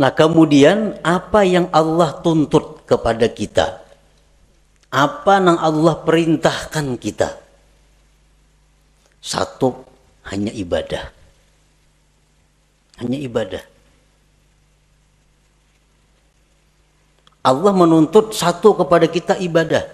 Nah, kemudian apa yang Allah tuntut kepada kita? Apa yang Allah perintahkan kita? Satu, hanya ibadah. Hanya ibadah. Allah menuntut satu kepada kita ibadah.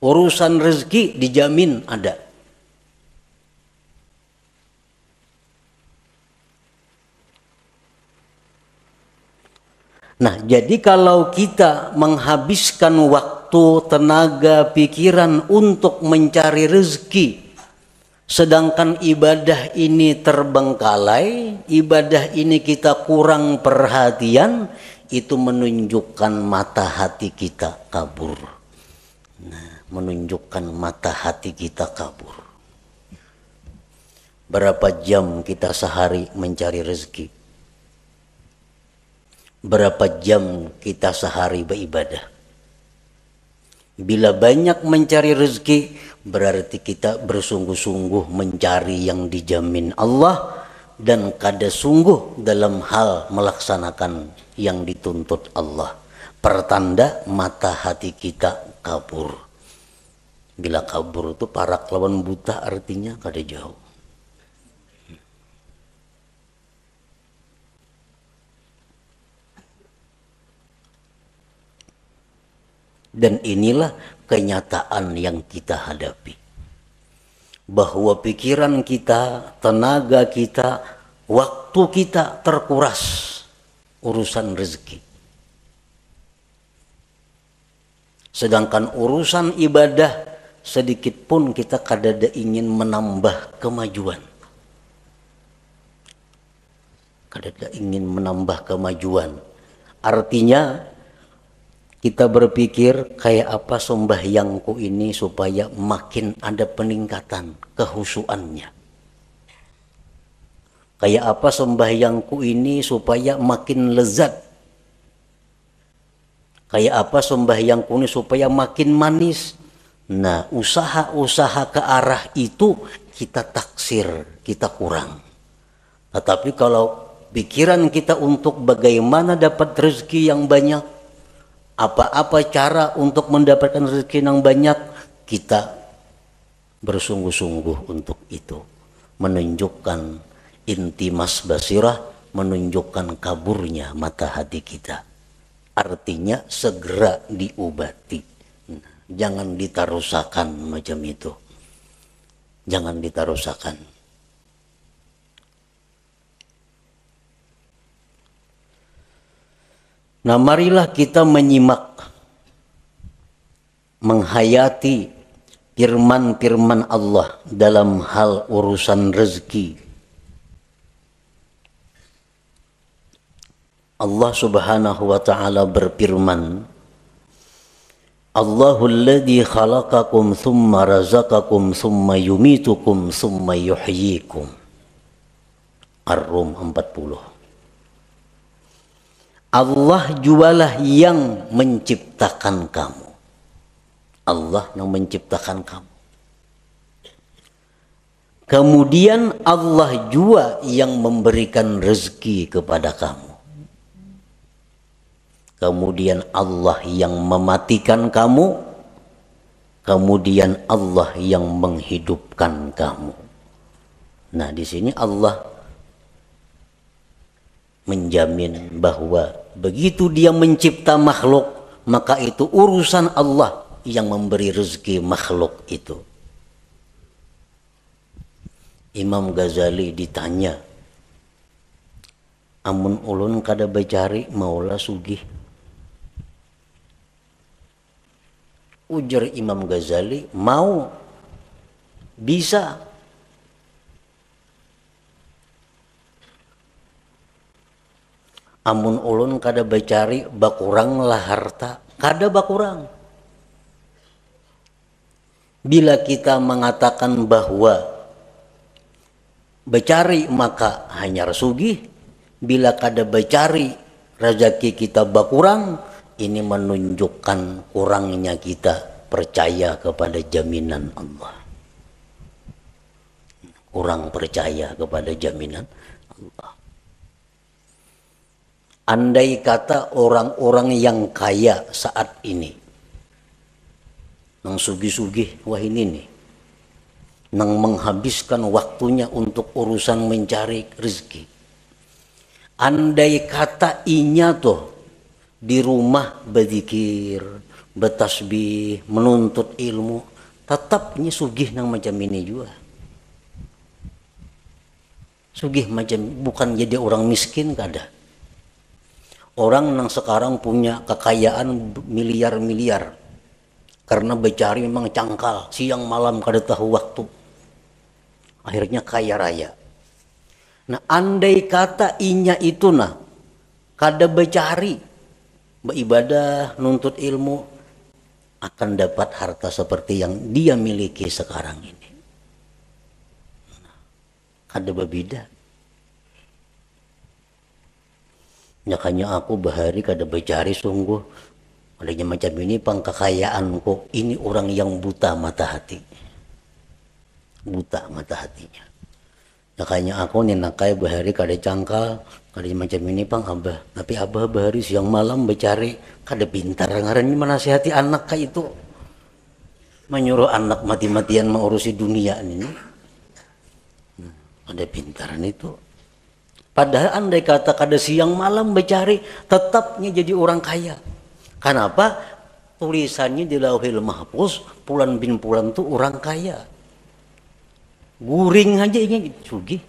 Urusan rezeki dijamin ada. Nah, jadi kalau kita menghabiskan waktu, tenaga, pikiran untuk mencari rezeki, sedangkan ibadah ini terbengkalai, ibadah ini kita kurang perhatian, itu menunjukkan mata hati kita kabur. Nah, menunjukkan mata hati kita kabur berapa jam kita sehari mencari rezeki berapa jam kita sehari beribadah. Bila banyak mencari rezeki, berarti kita bersungguh-sungguh mencari yang dijamin Allah dan kada sungguh dalam hal melaksanakan yang dituntut Allah. Pertanda mata hati kita kabur. Bila kabur itu para lawan buta artinya kada jauh. Dan inilah kenyataan yang kita hadapi. Bahwa pikiran kita, tenaga kita, waktu kita terkuras urusan rezeki. Sedangkan urusan ibadah sedikit pun kita kadada ingin menambah kemajuan. Kadada ingin menambah kemajuan. Artinya kita berpikir kayak apa sembahyangku ini supaya makin ada peningkatan kehusuannya. Kayak apa sembahyangku ini supaya makin lezat. Kayak apa sembahyangku ini supaya makin manis. Nah, usaha-usaha ke arah itu kita taksir, kita kurang. Tetapi kalau pikiran kita untuk bagaimana dapat rezeki yang banyak, apa-apa cara untuk mendapatkan rezeki yang banyak kita bersungguh-sungguh untuk itu menunjukkan inti mas basirah menunjukkan kaburnya mata hati kita artinya segera diubati nah, jangan ditarusakan macam itu jangan ditarusakan Nah, marilah kita menyimak, menghayati firman-firman Allah dalam hal urusan rezeki. Allah Subhanahu wa taala berfirman, Allahul ladzi khalaqakum thumma razaqakum thumma yumitukum thumma yuhyikum. Ar-Rum 40. Allah jualah yang menciptakan kamu. Allah yang menciptakan kamu. Kemudian Allah jua yang memberikan rezeki kepada kamu. Kemudian Allah yang mematikan kamu. Kemudian Allah yang menghidupkan kamu. Nah, di sini Allah menjamin bahwa begitu dia mencipta makhluk maka itu urusan Allah yang memberi rezeki makhluk itu. Imam Ghazali ditanya, amun ulun kada becari maula sugih. Ujar Imam Ghazali, mau bisa amun ulun kada bercari bakurang lah harta kada bakurang bila kita mengatakan bahwa bercari maka hanya sugih bila kada bercari rezeki kita bakurang ini menunjukkan kurangnya kita percaya kepada jaminan Allah kurang percaya kepada jaminan Allah Andai kata orang-orang yang kaya saat ini, nang sugi-sugi wah ini nih, nang menghabiskan waktunya untuk urusan mencari rezeki. Andai kata inya tuh di rumah berzikir, bertasbih, menuntut ilmu, tetapnya sugih nang macam ini juga. Sugih macam bukan jadi orang miskin kada. Orang yang sekarang punya kekayaan miliar-miliar karena becari memang cangkal, siang malam kada tahu waktu. Akhirnya kaya raya. Nah, andai kata inya itu nah kada becari beribadah, nuntut ilmu akan dapat harta seperti yang dia miliki sekarang ini. Nah, kada berbeda. nyakanya aku bahari kada bicari sungguh adanya macam ini pang kekayaanku ini orang yang buta mata hati buta mata hatinya nyakanya aku nih nakai bahari kada cangkal kada macam ini pang abah tapi abah bahari siang malam bicari kada pintar ngarannya menasihati anak kah itu menyuruh anak mati-matian mengurusi dunia ini hmm, ada pintaran itu Padahal andai kata kada siang malam mencari, tetapnya jadi orang kaya. Kenapa? Tulisannya di lauhil mahfuz, pulan bin pulan tuh orang kaya. Guring aja ini sugi.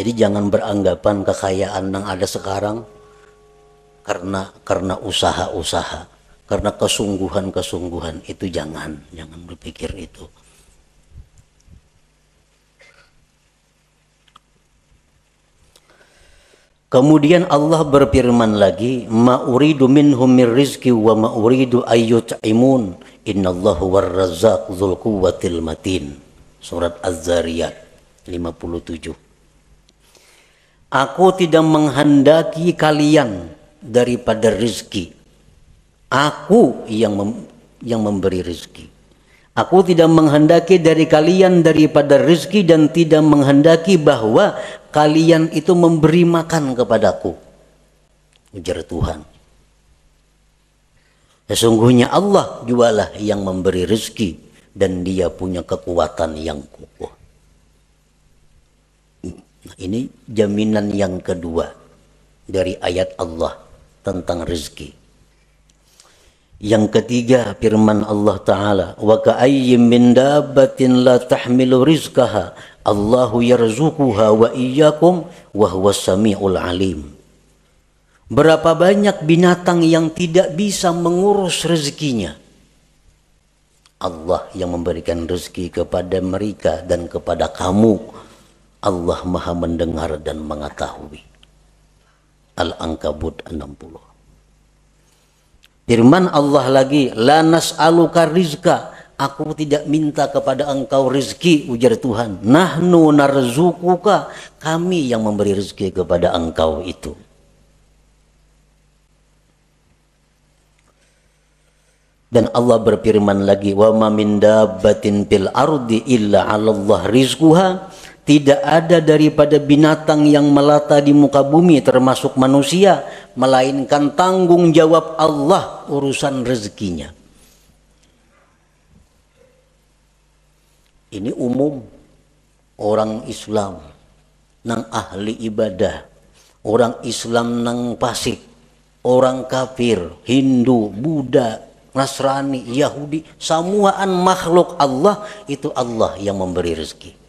Jadi jangan beranggapan kekayaan yang ada sekarang karena karena usaha-usaha karena kesungguhan-kesungguhan itu jangan jangan berpikir itu Kemudian Allah berfirman lagi, "Ma'uridu minhum min rizqi wa ma'uridu ayyut'imun. Innalahu warrazzaq dzul quwwatil matin." Surat Az-Zariyat 57. Aku tidak menghendaki kalian daripada rizki Aku yang mem yang memberi rezeki. Aku tidak menghendaki dari kalian daripada rezeki dan tidak menghendaki bahwa kalian itu memberi makan kepadaku. Ujar Tuhan. Sesungguhnya Allah jualah yang memberi rezeki dan dia punya kekuatan yang kukuh. Nah, ini jaminan yang kedua dari ayat Allah tentang rezeki yang ketiga firman Allah Ta'ala Wa ka'ayyim min dabbatin la tahmilu rizkaha Allahu yarzukuha wa iyyakum wa huwa sami'ul alim Berapa banyak binatang yang tidak bisa mengurus rezekinya Allah yang memberikan rezeki kepada mereka dan kepada kamu Allah maha mendengar dan mengetahui Al-Ankabut 60 Firman Allah lagi, lanas aluka rizka. Aku tidak minta kepada engkau rezeki, ujar Tuhan. Nahnu narzukuka, kami yang memberi rezeki kepada engkau itu. Dan Allah berfirman lagi, "Wa ma min dabbatin fil ardi illa 'ala Allah rizquha." Tidak ada daripada binatang yang melata di muka bumi termasuk manusia melainkan tanggung jawab Allah urusan rezekinya. Ini umum orang Islam nang ahli ibadah, orang Islam nang pasik, orang kafir, Hindu, Buddha, Nasrani, Yahudi, semuaan makhluk Allah itu Allah yang memberi rezeki.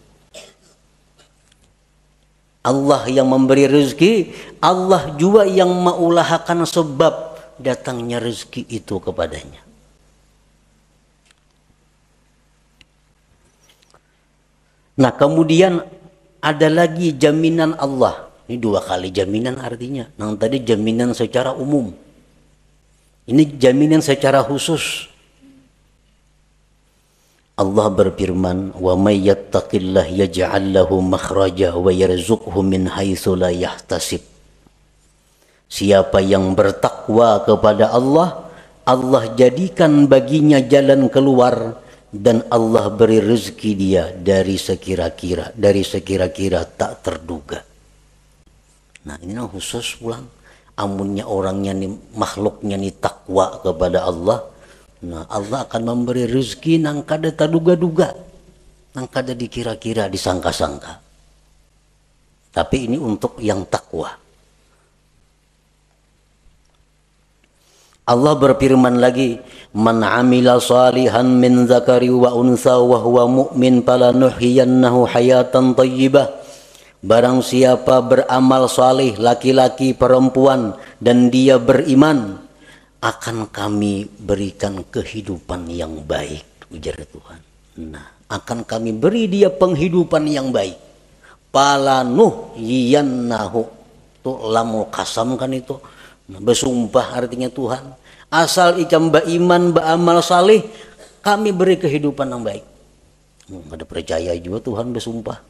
Allah yang memberi rezeki, Allah juga yang maulahakan sebab datangnya rezeki itu kepadanya. Nah, kemudian ada lagi jaminan Allah. Ini dua kali jaminan artinya. Yang tadi jaminan secara umum. Ini jaminan secara khusus. Allah berfirman, "Wa may yattaqillaha yaj'al lahu makhraja wa yarzuqhu min haitsu la yahtasib." Siapa yang bertakwa kepada Allah, Allah jadikan baginya jalan keluar dan Allah beri rezeki dia dari sekira-kira, dari sekira-kira tak terduga. Nah, ini khusus pulang amunnya orangnya nih makhluknya nih takwa kepada Allah, Nah Allah akan memberi rezeki nang kada terduga-duga. Nang kada dikira-kira, disangka-sangka. Tapi ini untuk yang takwa. Allah berfirman lagi, "Man 'amila salihan min zakari wa unsa wa huwa mu'min falanuhyiyannahu hayatan thayyibah." Barang siapa beramal salih laki-laki perempuan dan dia beriman, akan kami berikan kehidupan yang baik ujar Tuhan nah akan kami beri dia penghidupan yang baik Pala palanuh yiyannahu tuh lamu kasam kan itu nah, bersumpah artinya Tuhan asal ikam ba amal salih kami beri kehidupan yang baik hmm, ada percaya juga Tuhan bersumpah